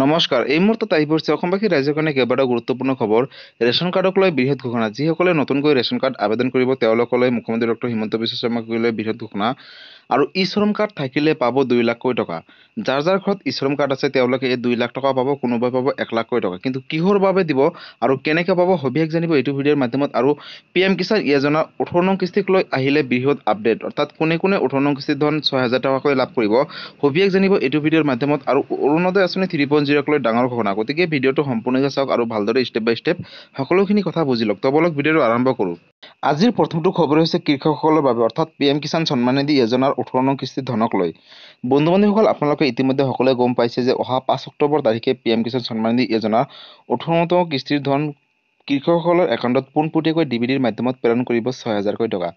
নমস্কাৰ এই মুহূৰ্তত আহি পৰিছে অসমবাসী ৰাইজৰ কাৰণে কেইবাটাও গুৰুত্বপূৰ্ণ খবৰ ৰেচন কাৰ্ডক লৈ বৃহৎ ঘোষণা যিসকলে নতুনকৈ ৰেচন কাৰ্ড আবেদন কৰিব তেওঁলোকলৈ মুখ্যমন্ত্ৰী ডক্টৰ হিমন্ত বিশ্ব শৰ্মাক লৈ বৃহৎ ঘোষণা আৰু ই শ্ৰম কাৰ্ড থাকিলে পাব দুই লাখকৈ টকা যাৰ যাৰ ঘৰত ই শ্ৰম কাৰ্ড আছে তেওঁলোকে এই দুই লাখ টকা পাব কোনোবাই পাব এক লাখকৈ টকা কিন্তু কিহৰ বাবে দিব আৰু কেনেকৈ পাব সবিশেষ জানিব এইটো ভিডিঅ'ৰ মাধ্যমত আৰু পি এম কিষাণ য়োজনাৰ ওঠৰ নং কিস্তিক লৈ আহিলে বৃহৎ আপডেট অৰ্থাৎ কোনে কোনে ওঠৰ নং কিস্তিত ধন ছয় হাজাৰ টকাকৈ লাভ কৰিব সবিশেষ জানিব এইটো ভিডিঅ'ৰ মাধ্যমত আৰু অৰুণোদয় আঁচনি থ্ৰী ওৱান জিৰ'ক লৈ ডাঙৰ ঘোষণা গতিকে ভিডিঅ'টো সম্পূৰ্ণকৈ চাওক আৰু ভালদৰে ষ্টেপ বাই ষ্টেপ সকলোখিনি কথা বুজি লওক তবলক ভিডিঅ'টো আৰম্ভ কৰোঁ আজিৰ প্ৰথমটো খবৰ হৈছে কৃষকসকলৰ বাবে অৰ্থাৎ পি এম কিষাণ সন্মান নিধি য়োজনাৰ ওঠৰ ন কিস্তিত ধনক লৈ বন্ধু বান্ধৱীসকল আপোনালোকে ইতিমধ্যে সকলোৱে গম পাইছে যে অহা পাঁচ অক্টোবৰ তাৰিখে পি এম কিষাণ সন্মান নিধি য়োজনাৰ ওঠৰতম কিস্তিৰ ধন কৃষকসকলৰ একাউণ্টত পোনপটীয়াকৈ ডি বি ডিৰ মাধ্যমত প্ৰেৰণ কৰিব ছয় হাজাৰকৈ টকা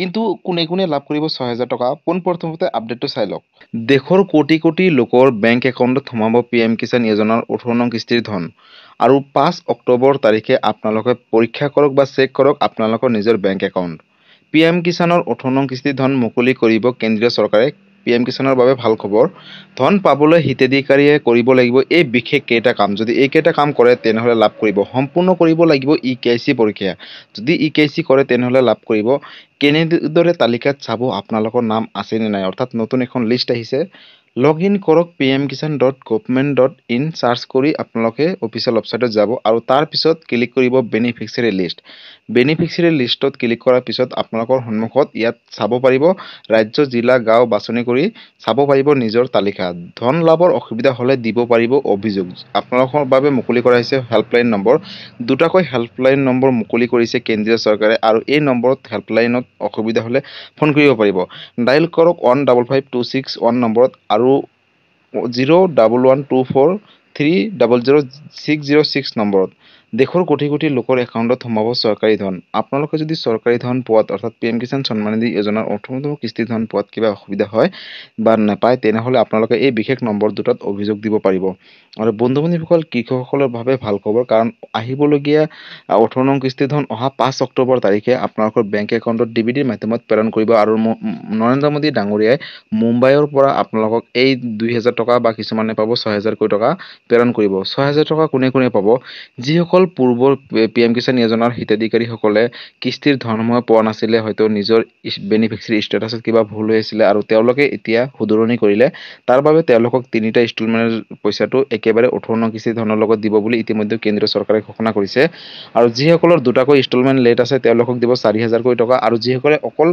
কিন্তু কোনে কোনে লাভ কৰিব ছয় হাজাৰ টকা পোনপ্ৰথমতে আপডেটটো চাই লওক দেশৰ কোটি কোটি লোকৰ বেংক একাউণ্টত সোমাব পি এম কিষাণ য়োজনাৰ ওঠৰ নং কিস্তিৰ ধন আৰু পাঁচ অক্টোবৰ তাৰিখে আপোনালোকে পৰীক্ষা কৰক বা চেক কৰক আপোনালোকৰ নিজৰ বেংক একাউণ্ট পি এম কিষাণৰ ওঠৰ নং কিস্তিৰ ধন মুকলি কৰিব কেন্দ্ৰীয় চৰকাৰে পি এম কিষাণৰ বাবে ভাল খবৰ ধন পাবলৈ হিতাধিকাৰীয়ে কৰিব লাগিব এই বিশেষ কেইটা কাম যদি এইকেইটা কাম কৰে তেনেহ'লে লাভ কৰিব সম্পূৰ্ণ কৰিব লাগিব ই কে আই চি পৰীক্ষা যদি ই কে আই চি কৰে তেনেহ'লে লাভ কৰিব কেনেদৰে তালিকাত চাব আপোনালোকৰ নাম আছে নে নাই অৰ্থাৎ নতুন এখন লিষ্ট আহিছে লগ ইন কৰক P M Kisan dot government dot in search কৰি আপোনালোকে অফিচিয়েল ৱেবছাইটত যাব আৰু তাৰপিছত ক্লিক কৰিব বেনিফিচিয়াৰী লিষ্ট বেনিফিচিয়াৰী লিষ্টত ক্লিক কৰাৰ পিছত আপোনালোকৰ সন্মুখত ইয়াত চাব পাৰিব ৰাজ্য জিলা গাঁও বাছনি কৰি চাব পাৰিব নিজৰ তালিকা ধন লাভৰ অসুবিধা হ'লে দিব পাৰিব অভিযোগ আপোনালোকৰ বাবে মুকলি কৰা হৈছে হেল্পলাইন নম্বৰ দুটাকৈ হেল্পলাইন নম্বৰ মুকলি কৰিছে কেন্দ্ৰীয় চৰকাৰে আৰু এই নম্বৰত হেল্পলাইনত অসুবিধা হ'লে ফোন কৰিব পাৰিব ডাইল কৰক one double five two six one নম্বৰত আৰু zero' double one two four three double zero' six zero' six নম্বৰত দেশৰ কোটি কোটি লোকৰ একাউণ্টত সোমাব চৰকাৰী ধন আপোনালোকে যদি চৰকাৰী ধন পোৱাত অৰ্থাৎ পি এম কিষাণ সন্মান নিধি য়োজনাৰ অৰ্থনৈতিক কিস্তি ধন পোৱাত কিবা অসুবিধা হয় বা নাপায় তেনেহ'লে আপোনালোকে এই বিশেষ নম্বৰ দুটাত অভিযোগ দিব পাৰিব আৰু বন্ধু বান্ধৱীসকল কৃষকসকলৰ বাবে ভাল খবৰ কাৰণ আহিবলগীয়া অৰ্থনৈতিক কিস্তি ধন অহা পাঁচ অক্টোবৰ তাৰিখে আপোনালোকৰ বেংক একাউণ্টত ডি বি ডিৰ মাধ্যমত প্ৰেৰণ কৰিব আৰু নৰেন্দ্ৰ মোদী ডাঙৰীয়াই মুম্বাইৰ পৰা আপোনালোকক এই দুই হেজাৰ টকা বা কিছুমানে পাব ছয় হাজাৰকৈ টকা প্ৰেৰণ কৰিব ছহেজাৰ টকা কোনে কোনে পাব যিসকল অকল পূৰ্বৰ পি এম কিষাণ য়োজনাৰ হিতাধিকাৰীসকলে কিস্তিৰ ধনসমূহ পোৱা নাছিলে হয়তো নিজৰ বেনিফিচিয়াৰী ষ্টেটাছত কিবা ভুল হৈ আছিলে আৰু তেওঁলোকে এতিয়া শুধৰণি কৰিলে তাৰ বাবে তেওঁলোকক তিনিটা ইনষ্টলমেণ্টৰ পইচাটো একেবাৰে ওঠৰ উঠৰণ কিস্তি ধনৰ লগত দিব বুলি ইতিমধ্যে কেন্দ্ৰীয় চৰকাৰে ঘোষণা কৰিছে আৰু যিসকলৰ দুটাকৈ ইনষ্টলমেণ্ট লেট আছে তেওঁলোকক দিব চাৰি হাজাৰকৈ টকা আৰু যিসকলে অকল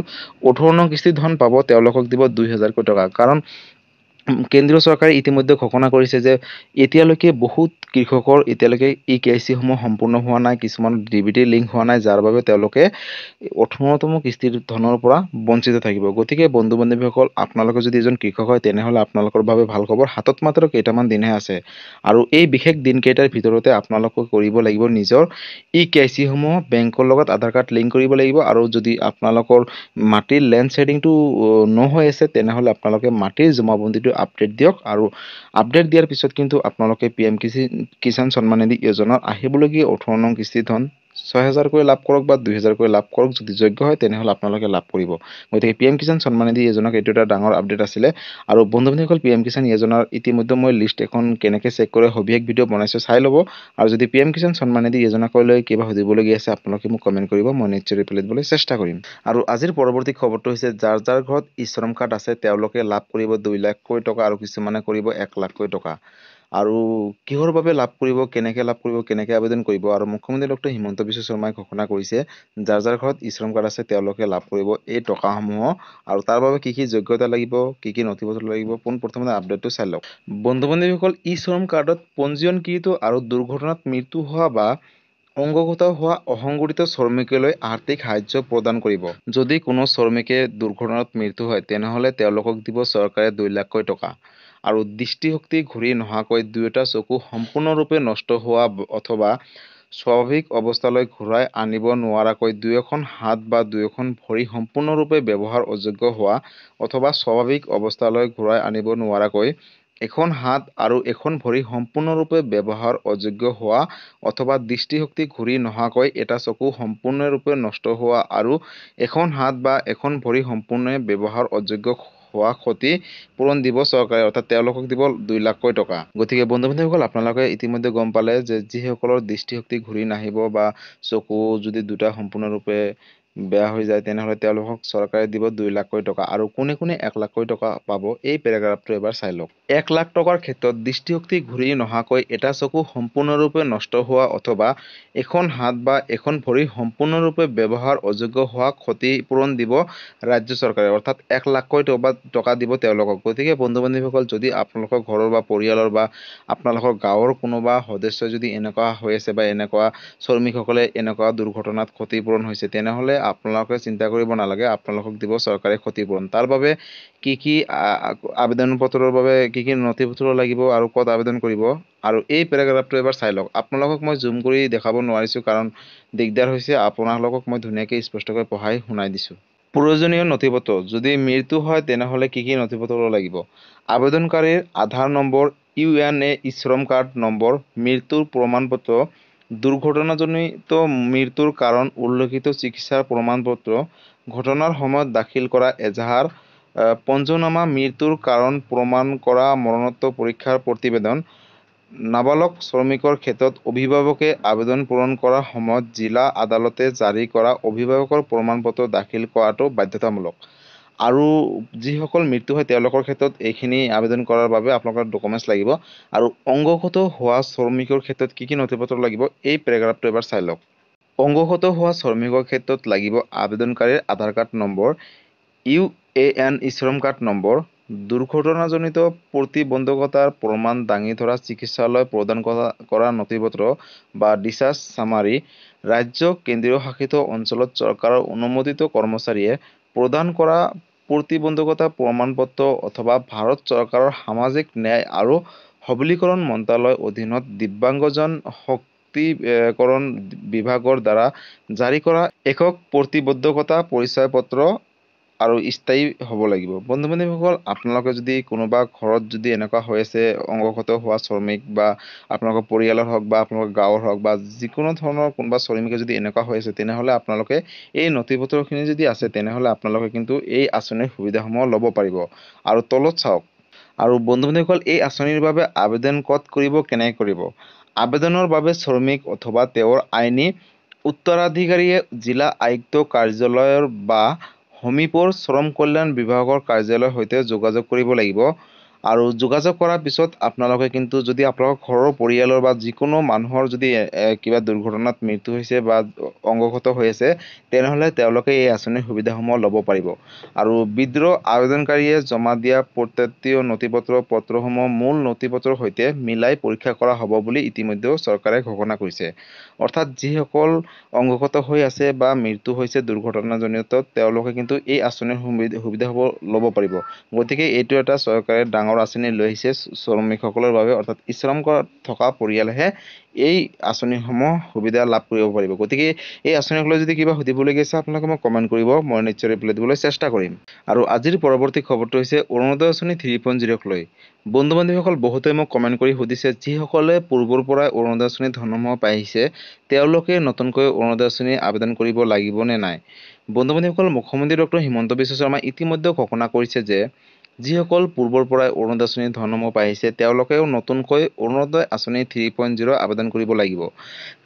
ওঠৰ উঠৰণ কিস্তি ধন পাব তেওঁলোকক দিব দুই হাজাৰকৈ টকা কাৰণ কেন্দ্ৰীয় চৰকাৰে ইতিমধ্যে ঘোষণা কৰিছে যে এতিয়ালৈকে বহুত কৃষকৰ এতিয়ালৈকে ই কে আই চিসমূহ সম্পূৰ্ণ হোৱা নাই কিছুমান ডি বি লিংক হোৱা নাই যাৰ বাবে তেওঁলোকে অথনতম কিস্তিৰ ধনৰ পৰা বঞ্চিত থাকিব গতিকে বন্ধু বান্ধৱীসকল আপোনালোকে যদি এজন কৃষক হয় তেনেহ'লে আপোনালোকৰ বাবে ভাল খবৰ হাতত মাত্ৰ কেইটামান দিনহে আছে আৰু এই বিশেষ দিনকেইটাৰ ভিতৰতে আপোনালোকে কৰিব লাগিব নিজৰ ই কে আই চিসমূহ বেংকৰ লগত আধাৰ কাৰ্ড লিংক কৰিব লাগিব আৰু যদি আপোনালোকৰ মাটিৰ লেণ্ড শ্বেডিংটো নহৈ আছে তেনেহ'লে আপোনালোকে মাটিৰ জমাবন্দীটো আপডেট দিয়ক আৰু আপডেট দিয়াৰ পিছত কিন্তু আপোনালোকে পি এম কিষি কিষাণ সন্মান নিধি য়োজনাৰ আহিবলগীয়া ওঠৰ নং কিস্তি ধন ছয় হাজাৰকৈ লাভ কৰক বা দুহেজাৰকৈ লাভ কৰক যদি যোগ্য হয় তেনেহ'লে আপোনালোকে লাভ কৰিব গতিকে পি এম কিষাণ সন্মান নিধি এজনক এইটো এটা ডাঙৰ আপডেট আছিলে আৰু বন্ধু বান্ধৱীসকল পি এম কিষাণ এজনৰ ইতিমধ্যে মই লিষ্ট এখন কেনেকৈ চেক কৰে সবিশেষ ভিডিঅ' বনাইছোঁ চাই ল'ব আৰু যদি পি এম কিষাণ সন্মান নিধি সন্মানিধি লৈ কিবা সুধিবলগীয়া আছে আপোনালোকে মোক কমেণ্ট কৰিব মই নিশ্চয় ৰিপ্লাই দিবলৈ চেষ্টা কৰিম আৰু আজিৰ পৰৱৰ্তী খবৰটো হৈছে যাৰ যাৰ ঘৰত ইশ্ৰম কাৰ্ড আছে তেওঁলোকে লাভ কৰিব দুই লাখকৈ টকা আৰু কিছুমানে কৰিব এক লাখকৈ টকা আৰু কিহৰ বাবে লাভ কৰিব কেনেকে লাভ কৰিব কেনেকৈ আবেদন কৰিব আৰু মুখ্যমন্ত্ৰী ডক্টৰ হিমন্ত বিশ্ব শৰ্মাই ঘোষণা কৰিছে যাৰ যাৰ ঘৰত ই শ্ৰম কাৰ্ড আছে তেওঁলোকে লাভ কৰিব এই টকাসমূহ আৰু তাৰ বাবে কি কি যোগ্যতা লাগিব কি কি নথিপত্ৰ লাগিব পোনপ্ৰথমতে আপডেটটো চাই লওক বন্ধু বান্ধৱীসকল ই শ্ৰম কাৰ্ডত পঞ্জীয়নকৃত আৰু দুৰ্ঘটনাত মৃত্যু হোৱা বা অংগগত হোৱা অসংগঠিত শ্ৰমিকলৈ আৰ্থিক সাহায্য প্ৰদান কৰিব যদি কোনো শ্ৰমিকে দুৰ্ঘটনাত মৃত্যু হয় তেনেহ'লে তেওঁলোকক দিব চৰকাৰে দুই লাখকৈ টকা আৰু দৃষ্টিশক্তি ঘূৰি নহাকৈ দুয়োটা চকু সম্পূৰ্ণৰূপে নষ্ট হোৱা অথবা স্বাভাৱিক অৱস্থালৈ ঘূৰাই আনিব নোৱাৰাকৈ দুয়োখন হাত বা দুয়োখন ভৰি সম্পূৰ্ণৰূপে ব্যৱহাৰ অযোগ্য হোৱা অথবা স্বাভাৱিক অৱস্থালৈ ঘূৰাই আনিব নোৱাৰাকৈ এখন হাত আৰু এখন ভৰি সম্পূৰ্ণৰূপে ব্যৱহাৰ অযোগ্য হোৱা অথবা দৃষ্টিশক্তি ঘূৰি নহাকৈ এটা চকু সম্পূৰ্ণৰূপে নষ্ট হোৱা আৰু এখন হাত বা এখন ভৰি সম্পূৰ্ণ ব্যৱহাৰ অযোগ্য হোৱা ক্ষতি পূৰণ দিব চৰকাৰে অৰ্থাৎ তেওঁলোকক দিব দুই লাখকৈ টকা গতিকে বন্ধু বান্ধৱীসকল আপোনালোকে ইতিমধ্যে গম পালে যে যিসকলৰ দৃষ্টিশক্তি ঘূৰি নাহিব বা চকু যদি দুটা সম্পূৰ্ণৰূপে বেয়া হৈ যায় তেনেহ'লে তেওঁলোকক চৰকাৰে দিব দুই লাখকৈ টকা আৰু কোনে কোনে এক লাখকৈ টকা পাব এই পেৰাগ্ৰাফটো এবাৰ চাই লওক এক লাখ টকাৰ ক্ষেত্ৰত দৃষ্টিশক্তি ঘূৰি নহাকৈ এটা চকু সম্পূৰ্ণৰূপে নষ্ট হোৱা অথবা এখন হাত বা এখন ভৰি সম্পূৰ্ণৰূপে ব্যৱহাৰ অযোগ্য হোৱা ক্ষতিপূৰণ দিব ৰাজ্য চৰকাৰে অৰ্থাৎ এক লাখকৈ টকা দিব তেওঁলোকক গতিকে বন্ধু বান্ধৱীসকল যদি আপোনালোকৰ ঘৰৰ বা পৰিয়ালৰ বা আপোনালোকৰ গাঁৱৰ কোনোবা সদস্য যদি এনেকুৱা হৈ আছে বা এনেকুৱা শ্ৰমিকসকলে এনেকুৱা দুৰ্ঘটনাত ক্ষতিপূৰণ হৈছে তেনেহ'লে আপোনালোকে চিন্তা কৰিব নালাগে আপোনালোকক দিব চৰকাৰে ক্ষতিপূৰণ তাৰ বাবে কি কি আবেদন পত্ৰৰ বাবে কি কি নথি পত্ৰ লাগিব আৰু ক'ত আবেদন কৰিব আৰু এই পেৰাগ্ৰাফটো এবাৰ চাই লওক আপোনালোকক মই জুম কৰি দেখাব নোৱাৰিছোঁ কাৰণ দিগদাৰ হৈছে আপোনালোকক মই ধুনীয়াকৈ স্পষ্টকৈ পঢ়াই শুনাই দিছোঁ প্ৰয়োজনীয় নথি পত্ৰ যদি মৃত্যু হয় তেনেহ'লে কি কি নথি পত্ৰ লাগিব আবেদনকাৰীৰ Aadhaar number U N A শ্ৰম কাৰ্ড নম্বৰ মৃত্যুৰ প্ৰমাণ পত্ৰ দুৰ্ঘটনাজনিত মৃত্যুৰ কাৰণ উল্লেখিত চিকিৎসাৰ প্ৰমাণপত্ৰ ঘটনাৰ সময়ত দাখিল কৰা এজাহাৰ পঞ্জনামা মৃত্যুৰ কাৰণ প্ৰমাণ কৰা মৰণোত্তৰ পৰীক্ষাৰ প্ৰতিবেদন নাবালক শ্ৰমিকৰ ক্ষেত্ৰত অভিভাৱকে আবেদন পূৰণ কৰাৰ সময়ত জিলা আদালতে জাৰি কৰা অভিভাৱকৰ প্ৰমাণপত্ৰ দাখিল কৰাটো বাধ্যতামূলক আৰু যিসকল মৃত্যু হয় তেওঁলোকৰ ক্ষেত্ৰত এইখিনি আবেদন কৰাৰ বাবে আপোনালোকৰ ডকুমেণ্টছ লাগিব আৰু অংগগত হোৱা শ্ৰমিকৰ ক্ষেত্ৰত কি কি নথি পত্ৰ লাগিব এই পেৰেগ্ৰাফটো এবাৰ চাই লওক অংগগত হোৱা শ্ৰমিকৰ ক্ষেত্ৰত লাগিব আবেদনকাৰীৰ Aadhaar card number U A N শ্ৰম কাৰ্ড নম্বৰ দুৰ্ঘটনাজনিত প্ৰতিবন্ধকতাৰ প্ৰমাণ দাঙি ধৰা চিকিৎসালয় প্ৰদান কৰা নথি পত্ৰ বা ডিচাৰ্জ চামাৰী ৰাজ্য কেন্দ্ৰীয় শাসিত অঞ্চলত চৰকাৰৰ অনুমোদিত কৰ্মচাৰীয়ে প্ৰদান কৰা প্ৰতিবন্ধকতা প্ৰমাণ পত্ৰ অথবা ভাৰত চৰকাৰৰ সামাজিক ন্যায় আৰু সবলীকৰণ মন্ত্ৰালয়ৰ অধীনত দিব্যাংগজন শক্তিকৰণ বিভাগৰ দ্বাৰা জাৰি কৰা একক প্ৰতিবদ্ধকতা পৰিচয় পত্ৰ আৰু স্থায়ী হ'ব লাগিব বন্ধু বান্ধৱীসকল আপোনালোকে যদি কোনোবা ঘৰত যদি এনেকুৱা হৈ আছে অংগগত হোৱা শ্ৰমিক বা আপোনালোকৰ পৰিয়ালৰ হওক বা আপোনালোকৰ গাঁৱৰ হওক বা যিকোনো ধৰণৰ কোনোবা শ্ৰমিকে যদি এনেকুৱা হৈ আছে তেনেহ'লে আপোনালোকে এই নথি পত্ৰখিনি যদি আছে তেনেহ'লে আপোনালোকে কিন্তু এই আঁচনিৰ সুবিধাসমূহ ল'ব পাৰিব আৰু তলত চাওক আৰু বন্ধু বান্ধৱীসকল এই আঁচনিৰ বাবে আবেদন ক'ত কৰিব কেনে কৰিব আবেদনৰ বাবে শ্ৰমিক অথবা তেওঁৰ আইনী উত্তৰাধিকাৰীয়ে জিলা আয়ুক্ত কাৰ্যালয়ৰ বা সমীপৰ শ্ৰম কল্যাণ বিভাগৰ কাৰ্যালয়ৰ সৈতে যোগাযোগ কৰিব লাগিব আৰু যোগাযোগ কৰাৰ পিছত আপোনালোকে কিন্তু যদি আপোনালোকৰ ঘৰৰ পৰিয়ালৰ বা যিকোনো মানুহৰ যদি কিবা দুৰ্ঘটনাত মৃত্যু হৈছে বা অংগগত হৈ আছে তেনেহ'লে তেওঁলোকে এই আঁচনিৰ সুবিধাসমূহ ল'ব পাৰিব আৰু বিদ্ৰোহ আবেদনকাৰীয়ে জমা দিয়া প্ৰত্যেকীয় পত্ৰ পত্ৰসমূহ মূল নথি পত্ৰৰ সৈতে মিলাই পৰীক্ষা কৰা হ'ব বুলি ইতিমধ্যেও চৰকাৰে ঘোষণা কৰিছে অৰ্থাৎ যিসকল অংগগত হৈ আছে বা মৃত্যু হৈছে দুৰ্ঘটনাজনিত তেওঁলোকে কিন্তু এই আঁচনিৰ সুবিধাসমূহ ল'ব পাৰিব গতিকে এইটো এটা চৰকাৰে ডাঙৰ গাঁৱৰ আঁচনি লৈ আহিছে শ্ৰমিকসকলৰ বাবে অৰ্থাৎ শ্ৰম থকা পৰিয়ালেহে এই আঁচনিসমূহ সুবিধা লাভ কৰিব পাৰিব গতিকে এই আঁচনিসকলৰ যদি কিবা সুধিবলগীয়া আছে আপোনালোকে মই কমেণ্ট কৰিব মই নিশ্চয় ৰিপ্লাই দিবলৈ চেষ্টা কৰিম আৰু আজিৰ পৰৱৰ্তী খবৰটো হৈছে অৰুণোদয় আঁচনি থ্ৰী পইণ্ট জিৰ'ক লৈ বন্ধু বান্ধৱীসকল বহুতে মোক কমেণ্ট কৰি সুধিছে যিসকলে পূৰ্বৰ পৰাই অৰুণোদয় আঁচনি ধনসমূহ পাই আহিছে তেওঁলোকে নতুনকৈ অৰুণোদয় আঁচনি আবেদন কৰিব লাগিব নে নাই বন্ধু বান্ধৱীসকল মুখ্যমন্ত্ৰী ডক্টৰ হিমন্ত বিশ্ব শৰ্মাই ইতিমধ্যে ঘোষণা কৰিছে যে যিসকল পূৰ্বৰ পৰাই অৰুণোদয় আঁচনিৰ ধনসমূহ পাই আহিছে তেওঁলোকেও নতুনকৈ অৰুণোদয় আঁচনি থ্ৰী পইণ্ট জিৰ' আবেদন কৰিব লাগিব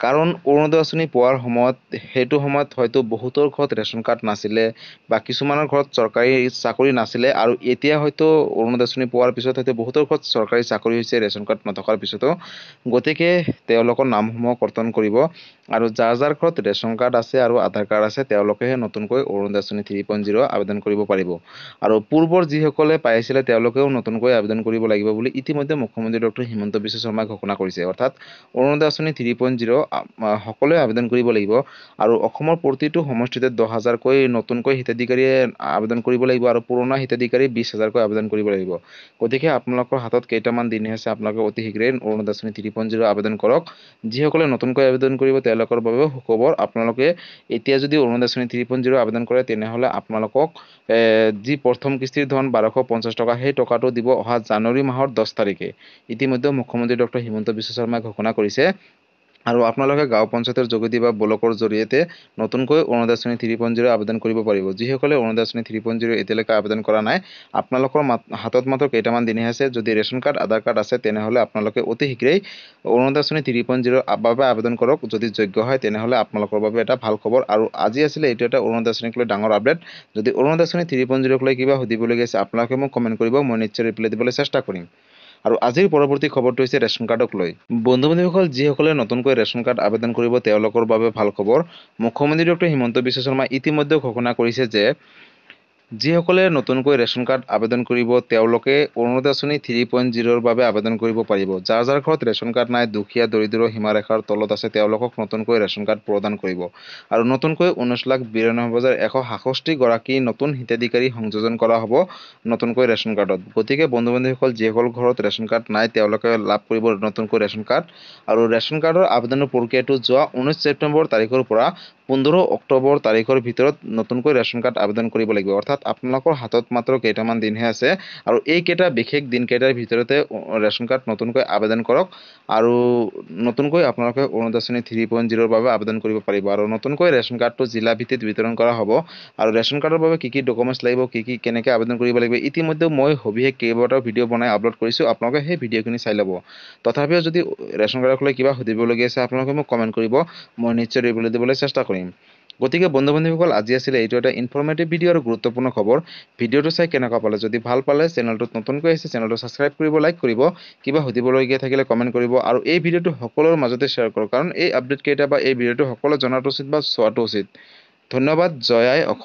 কাৰণ অৰুণোদয় আঁচনি পোৱাৰ সময়ত সেইটো সময়ত হয়তো বহুতৰ ঘৰত ৰেচন কাৰ্ড নাছিলে বা কিছুমানৰ ঘৰত চৰকাৰী চাকৰি নাছিলে আৰু এতিয়া হয়তো অৰুণোদয় আঁচনি পোৱাৰ পিছত হয়তো বহুতৰ ঘৰত চৰকাৰী চাকৰি হৈছে ৰেচন কাৰ্ড নথকাৰ পিছতো গতিকে তেওঁলোকৰ নামসমূহ কৰ্তন কৰিব আৰু যাৰ যাৰ ঘৰত ৰেচন কাৰ্ড আছে আৰু আধাৰ কাৰ্ড আছে তেওঁলোকেহে নতুনকৈ অৰুণোদয় আঁচনি থ্ৰী পইণ্ট জিৰ' আবেদন কৰিব পাৰিব আৰু পূৰ্বৰ যিসকলে পাই আছিলে তেওঁলোকেও নতুনকৈ আবেদন কৰিব লাগিব বুলি ইতিমধ্যে মুখ্যমন্ত্ৰী ডক্টৰ হিমন্ত বিশ্ব শৰ্মাই ঘোষণা কৰিছে অৰ্থাৎ অৰুণোদয় আঁচনি থ্ৰী পইণ্ট জিৰ' সকলোৱে আবেদন কৰিব লাগিব আৰু অসমৰ প্ৰতিটো সমষ্টিতে দহ হাজাৰকৈ নতুনকৈ হিতাধিকাৰীয়ে আবেদন কৰিব লাগিব আৰু পুৰণা হিতাধিকাৰী বিছ হাজাৰকৈ আবেদন কৰিব লাগিব গতিকে আপোনালোকৰ হাতত কেইটামান দিনহে আছে আপোনালোকে অতি শীঘ্ৰেই অৰুণোদয় আঁচনি থ্ৰী পইণ্ট জিৰ' আবেদন কৰক যিসকলে নতুনকৈ আবেদন কৰিব তেওঁলোকৰ বাবেও সুখবৰ আপোনালোকে এতিয়া যদি অৰুণোদয় আঁচনি থ্ৰী পইণ্ট জিৰ' আবেদন কৰে তেনেহ'লে আপোনালোকক যি প্ৰথম কিস্তিৰ ধন বাৰশ পঞ্চাছ টকা সেই টকাটো দিব অহা জানুৱাৰী মাহৰ দহ তাৰিখে ইতিমধ্যে মুখ্যমন্ত্ৰী ডক্টৰ হিমন্ত বিশ্ব শৰ্মাই ঘোষণা কৰিছে আৰু আপোনালোকে গাঁও পঞ্চায়তৰ যোগেদি বা ব্লকৰ জৰিয়তে নতুনকৈ অৰুণোদয় আঁচনি থ্ৰী পইণ্ট জিৰ' আবেদন কৰিব পাৰিব যিসকলে অৰুণোদয় আঁচনি থ্ৰী পইণ্ট জিৰ' এতিয়ালৈকে আবেদন কৰা নাই আপোনালোকৰ হাতত মাত্ৰ কেইটামান দিনহে আছে যদি ৰেচন কাৰ্ড আধাৰ কাৰ্ড আছে তেনেহ'লে আপোনালোকে অতি শীঘ্ৰেই অৰুণোদয় আঁচনি থ্ৰী পইণ্ট জিৰ' বাবে আবেদন কৰক যদি যোগ্য হয় তেনেহ'লে আপোনালোকৰ বাবে এটা ভাল খবৰ আৰু আজি আছিলে এইটো এটা অৰুণোদয় আঁচনিক লৈ ডাঙৰ আপডেট যদি অৰুণোদয় আঁচনি থ্ৰী পইণ্ট জিৰ'ক লৈ কিবা সুধিবলগীয়া আছে আপোনালোকে মোক কমেণ্ট কৰিব মই নিশ্চয় ৰিপ্লাই দিবলৈ চেষ্টা কৰিম আৰু আজিৰ পৰৱৰ্তী খবৰটো হৈছে ৰেচন কাৰ্ডক লৈ বন্ধু বান্ধৱীসকল যিসকলে নতুনকৈ ৰেচন কাৰ্ড আবেদন কৰিব তেওঁলোকৰ বাবে ভাল খবৰ মুখ্যমন্ত্ৰী ডক্টৰ হিমন্ত বিশ্ব শৰ্মাই ইতিমধ্যে ঘোষণা কৰিছে যে যিসকলে নতুনকৈ ৰেচন কাৰ্ড আবেদন কৰিব তেওঁলোকে অৰুণোদয় আঁচনি থ্ৰী পইণ্ট জিৰ'ৰ বাবে আবেদন কৰিব পাৰিব যাৰ যাৰ ঘৰত ৰেচন কাৰ্ড নাই দুখীয়া দৰিদ্ৰ সীমাৰেখাৰ তলত আছে তেওঁলোকক নতুনকৈ ৰেচন কাৰ্ড প্ৰদান কৰিব আৰু নতুনকৈ ঊনৈছ লাখ বিৰানব্বৈ হাজাৰ এশ গৰাকী নতুন হিতাধিকাৰী সংযোজন কৰা হ'ব নতুনকৈ ৰেচন কাৰ্ডত গতিকে বন্ধু বান্ধৱীসকল যিসকল ঘৰত ৰেচন কাৰ্ড নাই তেওঁলোকে লাভ কৰিব নতুনকৈ ৰেচন কাৰ্ড আৰু ৰেচন কাৰ্ডৰ আবেদনৰ প্ৰক্ৰিয়াটো যোৱা ঊনৈছ ছেপ্টেম্বৰ তাৰিখৰ পৰা পোন্ধৰ অক্টোবৰ তাৰিখৰ ভিতৰত নতুনকৈ ৰেচন কাৰ্ড আবেদন কৰিব লাগিব অৰ্থাৎ আপোনালোকৰ হাতত মাত্ৰ কেইটামান দিনহে আছে আৰু এইকেইটা বিশেষ দিনকেইটাৰ ভিতৰতে ৰেচন কাৰ্ড নতুনকৈ আবেদন কৰক আৰু নতুনকৈ আপোনালোকে অৰুণোদয় থ্ৰী পইণ্ট জিৰ'ৰ বাবে আবেদন কৰিব পাৰিব আৰু নতুনকৈ ৰেচন কাৰ্ডটো জিলা ভিত্তিত বিতৰণ কৰা হ'ব আৰু ৰেচন কাৰ্ডৰ বাবে কি কি ডকুমেণ্টছ লাগিব কি কি কেনেকৈ আবেদন কৰিব লাগিব ইতিমধ্যে মই সবিশেষ কেইবাটাও ভিডিঅ' বনাই আপলোড কৰিছোঁ আপোনালোকে সেই ভিডিঅ'খিনি চাই ল'ব তথাপিও যদি ৰেচন কাৰ্ডক লৈ কিবা সুধিবলগীয়া আছে আপোনালোকে মোক কমেণ্ট কৰিব মই নিশ্চয় ৰিপ্লাই দিবলৈ চেষ্টা কৰিম কৰিম গতিকে বন্ধু বান্ধৱীসকল আজি আছিলে এইটো এটা ইনফৰ্মেটিভ ভিডিঅ' আৰু গুৰুত্বপূৰ্ণ খবৰ ভিডিঅ'টো চাই কেনেকুৱা পালে যদি ভাল পালে চেনেলটোত নতুনকৈ আহিছে চেনেলটো ছাবস্ক্ৰাইব কৰিব লাইক কৰিব কিবা সুধিবলগীয়া থাকিলে কমেণ্ট কৰিব আৰু এই ভিডিঅ'টো সকলোৰে মাজতে শ্বেয়াৰ কৰক কাৰণ এই আপডেটকেইটা বা এই ভিডিঅ'টো সকলোৱে জনাটো উচিত বা চোৱাটো উচিত ধন্যবাদ জয়াই অসম